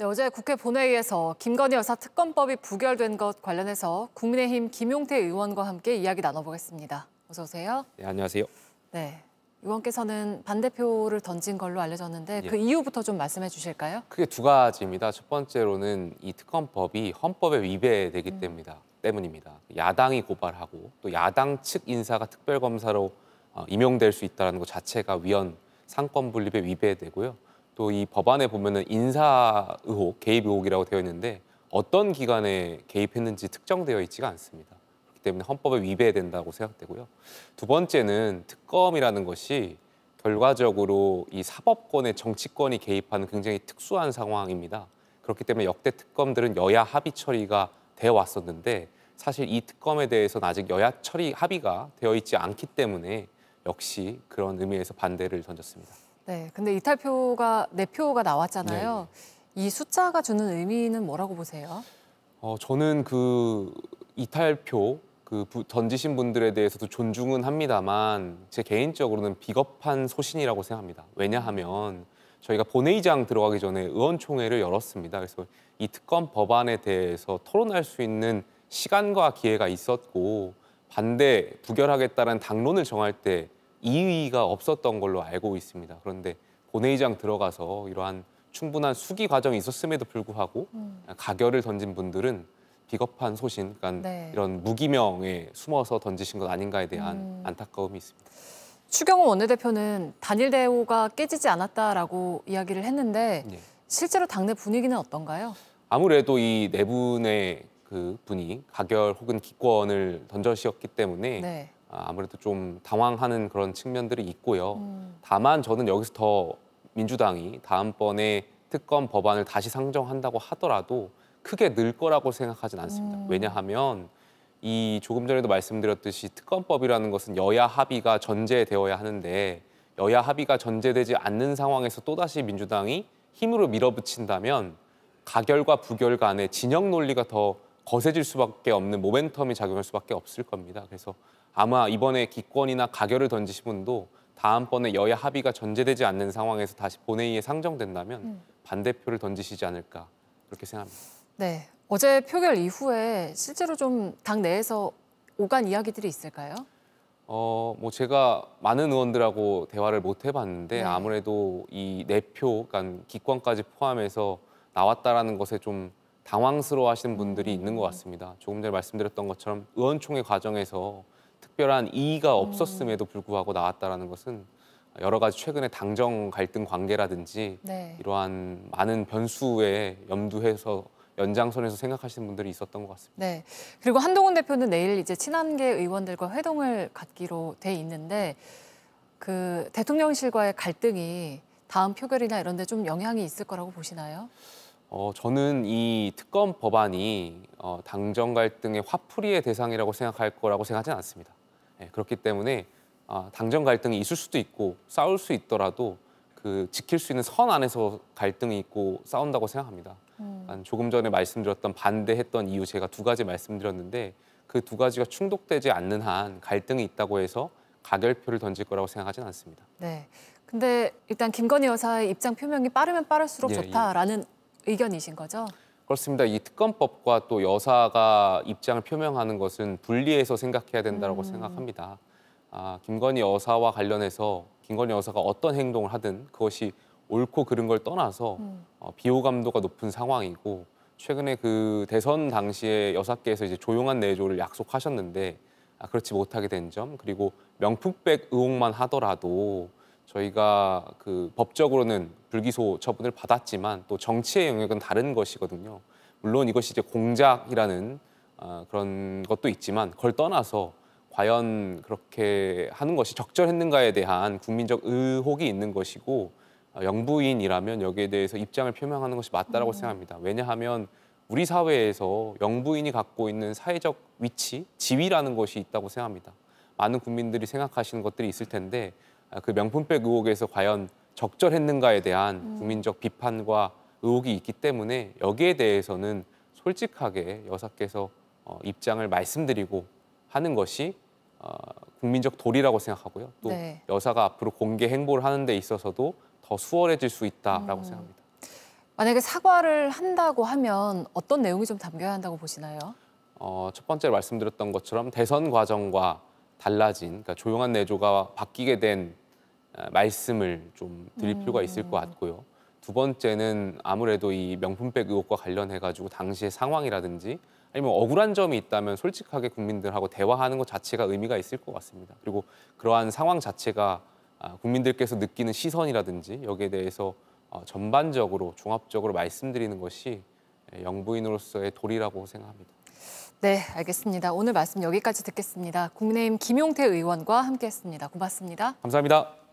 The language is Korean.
네, 어제 국회 본회의에서 김건희 여사 특검법이 부결된 것 관련해서 국민의힘 김용태 의원과 함께 이야기 나눠보겠습니다. 어서 오세요. 네, 안녕하세요. 네, 의원께서는 반대표를 던진 걸로 알려졌는데 예. 그 이유부터 좀 말씀해 주실까요? 크게 두 가지입니다. 첫 번째로는 이 특검법이 헌법에 위배되기 음. 때문이다, 때문입니다. 야당이 고발하고 또 야당 측 인사가 특별검사로 어, 임용될 수 있다는 것 자체가 위헌 상권 분립에 위배되고요. 또이 법안에 보면은 인사 의혹, 개입 의혹이라고 되어 있는데 어떤 기관에 개입했는지 특정되어 있지가 않습니다. 그렇기 때문에 헌법에 위배된다고 생각되고요. 두 번째는 특검이라는 것이 결과적으로 이 사법권에 정치권이 개입하는 굉장히 특수한 상황입니다. 그렇기 때문에 역대 특검들은 여야 합의 처리가 되어 왔었는데 사실 이 특검에 대해서는 아직 여야 처리 합의가 되어 있지 않기 때문에 역시 그런 의미에서 반대를 던졌습니다. 네, 근데 이탈표가 내 네 표가 나왔잖아요. 네이 네. 숫자가 주는 의미는 뭐라고 보세요? 어, 저는 그 이탈표 그 던지신 분들에 대해서도 존중은 합니다만 제 개인적으로는 비겁한 소신이라고 생각합니다. 왜냐하면 저희가 본회의장 들어가기 전에 의원총회를 열었습니다. 그래서 이 특검 법안에 대해서 토론할 수 있는 시간과 기회가 있었고 반대 부결하겠다는 당론을 정할 때 이의가 없었던 걸로 알고 있습니다. 그런데 본회의장 들어가서 이러한 충분한 수기 과정이 있었음에도 불구하고 음. 가결을 던진 분들은 비겁한 소신, 그러니까 네. 이런 무기명에 숨어서 던지신 것 아닌가에 대한 음. 안타까움이 있습니다. 추경호 원내대표는 단일 대우가 깨지지 않았다라고 이야기를 했는데 네. 실제로 당내 분위기는 어떤가요? 아무래도 이 네 분의 그 분이 가결 혹은 기권을 던져시었기 때문에 네. 아, 아무래도 좀 당황하는 그런 측면들이 있고요. 음. 다만 저는 여기서 더 민주당이 다음번에 특검 법안을 다시 상정한다고 하더라도 크게 늘 거라고 생각하진 않습니다. 음. 왜냐하면 이 조금 전에도 말씀드렸듯이 특검법이라는 것은 여야 합의가 전제되어야 하는데 여야 합의가 전제되지 않는 상황에서 또다시 민주당이 힘으로 밀어붙인다면 가결과 부결 간의 진영 논리가 더 거세질 수밖에 없는 모멘텀이 작용할 수밖에 없을 겁니다. 그래서 아마 이번에 기권이나 가결을 던지신 분도 다음번에 여야 합의가 전제되지 않는 상황에서 다시 본회의에 상정된다면 음. 반대표를 던지시지 않을까 그렇게 생각합니다. 네, 어제 표결 이후에 실제로 좀 당 내에서 오간 이야기들이 있을까요? 어, 뭐 제가 많은 의원들하고 대화를 못 해봤는데 네. 아무래도 이 내표, 네 그러니까 기권까지 포함해서 나왔다라는 것에 좀 당황스러워하시는 분들이 있는 것 같습니다. 조금 전에 말씀드렸던 것처럼 의원총회 과정에서 특별한 이의가 없었음에도 불구하고 나왔다라는 것은 여러 가지 최근의 당정 갈등 관계라든지 네. 이러한 많은 변수에 염두해서 연장선에서 생각하시는 분들이 있었던 것 같습니다. 네. 그리고 한동훈 대표는 내일 이제 친한계 의원들과 회동을 갖기로 돼 있는데 그 대통령실과의 갈등이 다음 표결이나 이런 데 좀 영향이 있을 거라고 보시나요? 어, 저는 이 특검 법안이 어, 당정 갈등의 화풀이의 대상이라고 생각할 거라고 생각하지는 않습니다. 네, 그렇기 때문에 아, 당정 갈등이 있을 수도 있고 싸울 수 있더라도 그 지킬 수 있는 선 안에서 갈등이 있고 싸운다고 생각합니다. 음. 조금 전에 말씀드렸던 반대했던 이유 제가 두 가지 말씀드렸는데 그 두 가지가 충족되지 않는 한 갈등이 있다고 해서 가결표를 던질 거라고 생각하지는 않습니다. 네. 근데 일단 김건희 여사의 입장 표명이 빠르면 빠를수록 예, 좋다라는 예. 의견이신 거죠? 그렇습니다. 이 특검법과 또 여사가 입장을 표명하는 것은 분리해서 생각해야 된다고 음. 생각합니다. 아, 김건희 여사와 관련해서 김건희 여사가 어떤 행동을 하든 그것이 옳고 그른 걸 떠나서 음. 어, 비호감도가 높은 상황이고 최근에 그 대선 당시에 여사께서 이제 조용한 내조를 약속하셨는데 아, 그렇지 못하게 된 점, 그리고 명품백 의혹만 하더라도 저희가 그 법적으로는 불기소 처분을 받았지만 또 정치의 영역은 다른 것이거든요. 물론 이것이 이제 공작이라는 아, 그런 것도 있지만 그걸 떠나서 과연 그렇게 하는 것이 적절했는가에 대한 국민적 의혹이 있는 것이고 아, 영부인이라면 여기에 대해서 입장을 표명하는 것이 맞다라고 음. 생각합니다. 왜냐하면 우리 사회에서 영부인이 갖고 있는 사회적 위치, 지위라는 것이 있다고 생각합니다. 많은 국민들이 생각하시는 것들이 있을 텐데 아, 그 명품백 의혹에서 과연 적절했는가에 대한 음. 국민적 비판과 의혹이 있기 때문에 여기에 대해서는 솔직하게 여사께서 어, 입장을 말씀드리고 하는 것이 어, 국민적 도리라고 생각하고요. 또 네. 여사가 앞으로 공개 행보를 하는 데 있어서도 더 수월해질 수 있다라고 음. 생각합니다. 만약에 사과를 한다고 하면 어떤 내용이 좀 담겨야 한다고 보시나요? 어, 첫 번째 말씀드렸던 것처럼 대선 과정과 달라진 그러니까 조용한 내조가 바뀌게 된 아, 말씀을 좀 드릴 음. 필요가 있을 것 같고요. 두 번째는 아무래도 이 명품백 의혹과 관련해 가지고 당시의 상황이라든지 아니면 억울한 점이 있다면 솔직하게 국민들하고 대화하는 것 자체가 의미가 있을 것 같습니다. 그리고 그러한 상황 자체가 아, 국민들께서 느끼는 시선이라든지 여기에 대해서 어, 전반적으로 종합적으로 말씀드리는 것이 예, 영부인으로서의 도리라고 생각합니다. 네, 알겠습니다. 오늘 말씀 여기까지 듣겠습니다. 국내임 김용태 의원과 함께했습니다. 고맙습니다. 감사합니다.